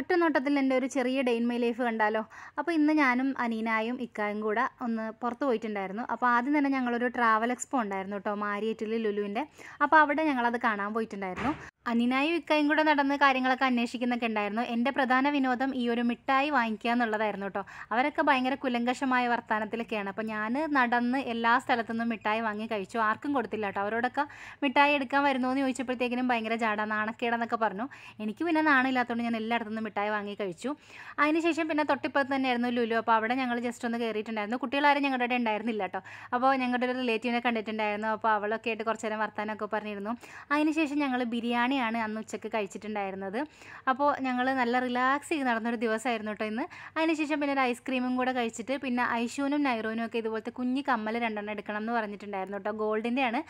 ഒറ്റ നോട്ടത്തിൽ എൻ്റെ ഒരു ചെറിയ ഡെയിൻ മൈ ലൈഫ് കണ്ടാലോ അപ്പോൾ ഇന്ന് ഞാനും അനീനായും ഇക്കായും കൂടെ ഒന്ന് പുറത്ത് പോയിട്ടുണ്ടായിരുന്നു അപ്പോൾ ആദ്യം തന്നെ ഞങ്ങളൊരു ട്രാവൽ എക്സ്പോ ഉണ്ടായിരുന്നു കേട്ടോ മാരിയേറ്റിൽ ലുലുവിൻ്റെ അപ്പോൾ അവിടെ ഞങ്ങളത് കാണാൻ പോയിട്ടുണ്ടായിരുന്നു അനിനായും ഇക്കായും കൂടെ നടന്ന് കാര്യങ്ങളൊക്കെ അന്വേഷിക്കുന്നൊക്കെ ഉണ്ടായിരുന്നു എൻ്റെ പ്രധാന വിനോദം ഈ ഒരു മിഠായി വാങ്ങിക്കുക എന്നുള്ളതായിരുന്നു കേട്ടോ അവരൊക്കെ ഭയങ്കര കുലങ്കഷമായ വർത്തമാനത്തിലൊക്കെയാണ് അപ്പോൾ ഞാൻ നടന്ന് എല്ലാ സ്ഥലത്തുനിന്നും മിഠായി വാങ്ങി കഴിച്ചു ആർക്കും കൊടുത്തില്ല കേട്ടോ അവരോടൊക്കെ മിഠായി എടുക്കാൻ വരുന്നു എന്ന് ചോദിച്ചപ്പോഴത്തേക്കിനും ഭയങ്കര ജാട നാണക്കേടെന്നൊക്കെ പറഞ്ഞു എനിക്ക് പിന്നെ നാണില്ലാത്തതുകൊണ്ട് ഞാൻ എല്ലായിടത്തുനിന്നും മിഠായി വാങ്ങി കഴിച്ചു അതിനുശേഷം പിന്നെ തൊട്ടിപ്പുറത്ത് തന്നെയായിരുന്നു ലുലു അപ്പോൾ അവിടെ ഞങ്ങൾ ജസ്റ്റ് ഒന്ന് കയറിയിട്ടുണ്ടായിരുന്നു കുട്ടികളാരും ഞങ്ങളുടെ അവിടെ ഉണ്ടായിരുന്നില്ല കേട്ടോ അപ്പോൾ ഞങ്ങളുടെ ഒരു റിലേറ്റീവിനെ കണ്ടിട്ടുണ്ടായിരുന്നു അപ്പോൾ അവളൊക്കെ ആയിട്ട് കുറച്ച് നേരം വർത്തമാനമൊക്കെ പറഞ്ഞിരുന്നു അതിനുശേഷം ഞങ്ങൾ ബിരിയാണി ബിരിയാണിയാണ് അന്ന് ഉച്ചക്ക് കഴിച്ചിട്ടുണ്ടായിരുന്നത് അപ്പോൾ ഞങ്ങൾ നല്ല റിലാക്സ് ചെയ്ത് നടന്നൊരു ദിവസമായിരുന്നു കേട്ടോ ഇന്ന് അതിനുശേഷം പിന്നെ ഒരു ഐസ്ക്രീമും കൂടെ കഴിച്ചിട്ട് പിന്നെ ഐഷൂനും നൈറോനും ഒക്കെ ഇതുപോലത്തെ കുഞ്ഞു കമ്മൽ രണ്ടെണ്ണം എടുക്കണം എന്ന് പറഞ്ഞിട്ടുണ്ടായിരുന്നു കേട്ടോ ഗോൾഡിൻ്റെ ആണ്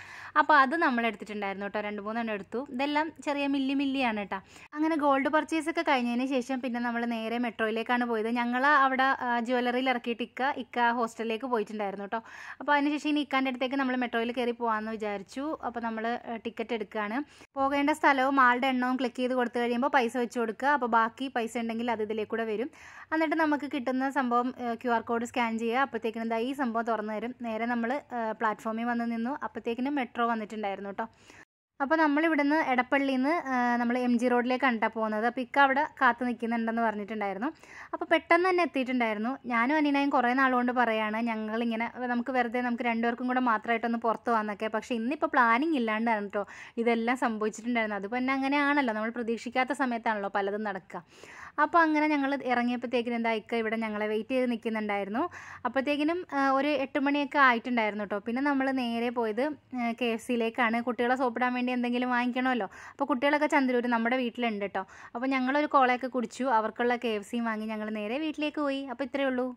അപ്പോൾ അത് നമ്മൾ എടുത്തിട്ടുണ്ടായിരുന്നു കേട്ടോ രണ്ട് മൂന്നെണ്ണം എടുത്തു ഇതെല്ലാം ചെറിയ മില്ലി മില്ലിയാണ് കേട്ടോ അങ്ങനെ ഗോൾഡ് പർച്ചേസ് ഒക്കെ കഴിഞ്ഞതിന് ശേഷം പിന്നെ നമ്മൾ നേരെ മെട്രോയിലേക്കാണ് പോയത് ഞങ്ങൾ അവിടെ ജ്വല്ലറിയിൽ ഇറക്കിയിട്ട് ഇക്ക ഇക്ക ഹോസ്റ്റലിലേക്ക് പോയിട്ടുണ്ടായിരുന്നു കേട്ടോ അപ്പോൾ അതിനുശേഷം ഇനി ഇക്കാൻ്റെ അടുത്തേക്ക് നമ്മൾ മെട്രോയിൽ കയറി പോകാമെന്ന് വിചാരിച്ചു അപ്പോൾ നമ്മൾ ടിക്കറ്റ് എടുക്കുകയാണ് പോകേണ്ട സ്ഥലവും ആളുടെ എണ്ണവും ക്ലിക്ക് ചെയ്ത് കൊടുത്തു കഴിയുമ്പോൾ പൈസ വെച്ച് കൊടുക്കുക അപ്പോൾ ബാക്കി പൈസ ഉണ്ടെങ്കിൽ അത് ഇതിലേക്ക് കൂടെ വരും എന്നിട്ട് നമുക്ക് കിട്ടുന്ന സംഭവം ക്യു ആർ കോഡ് സ്കാൻ ചെയ്യുക അപ്പോഴത്തേക്കിനും എന്താ ഈ സംഭവം തുറന്നു തരും നേരെ നമ്മൾ പ്ലാറ്റ്ഫോമിൽ വന്ന് നിന്നു അപ്പോഴത്തേക്കിനും മെട്രോ വന്നിട്ടുണ്ടായിരുന്നു കേട്ടോ അപ്പോൾ നമ്മൾ നിന്ന് എടപ്പള്ളിയിൽ നിന്ന് നമ്മൾ എം ജി റോഡിലേക്കാണ് കേട്ടോ പോകുന്നത് അപ്പോൾ ഇക്ക അവിടെ കാത്തു നിൽക്കുന്നുണ്ടെന്ന് പറഞ്ഞിട്ടുണ്ടായിരുന്നു അപ്പോൾ പെട്ടെന്ന് തന്നെ എത്തിയിട്ടുണ്ടായിരുന്നു ഞാനും അനീനായും കുറേ നാളുകൊണ്ട് പറയുകയാണ് ഞങ്ങളിങ്ങനെ നമുക്ക് വെറുതെ നമുക്ക് രണ്ടുപേർക്കും കൂടെ മാത്രമായിട്ടൊന്ന് പുറത്ത് പോകാമെന്നൊക്കെ പക്ഷേ ഇന്നിപ്പോൾ പ്ലാനിങ് ഇല്ലാണ്ടാണ് കേട്ടോ ഇതെല്ലാം സംഭവിച്ചിട്ടുണ്ടായിരുന്നു അതിപ്പോൾ തന്നെ അങ്ങനെയാണല്ലോ നമ്മൾ പ്രതീക്ഷിക്കാത്ത സമയത്താണല്ലോ പലതും നടക്കുക അപ്പോൾ അങ്ങനെ ഞങ്ങൾ ഇറങ്ങിയപ്പോഴത്തേക്കിനും എന്താ ഇക്ക ഇവിടെ ഞങ്ങളെ വെയിറ്റ് ചെയ്ത് നിൽക്കുന്നുണ്ടായിരുന്നു അപ്പോഴത്തേക്കിനും ഒരു എട്ട് മണിയൊക്കെ ആയിട്ടുണ്ടായിരുന്നു കേട്ടോ പിന്നെ നമ്മൾ നേരെ പോയത് കെ എഫ് സിയിലേക്കാണ് കുട്ടികളെ സോപ്പിടാൻ വേണ്ടി എന്തെങ്കിലും വാങ്ങിക്കണമല്ലോ അപ്പോൾ കുട്ടികളൊക്കെ ചന്ദ്രൂർ നമ്മുടെ വീട്ടിലുണ്ട് കേട്ടോ അപ്പോൾ ഞങ്ങളൊരു കോളയൊക്കെ കുടിച്ചു അവർക്കുള്ള കെ എഫ് സിയും വാങ്ങി ഞങ്ങൾ നേരെ വീട്ടിലേക്ക് പോയി അപ്പോൾ ഇത്രയേ ഉള്ളൂ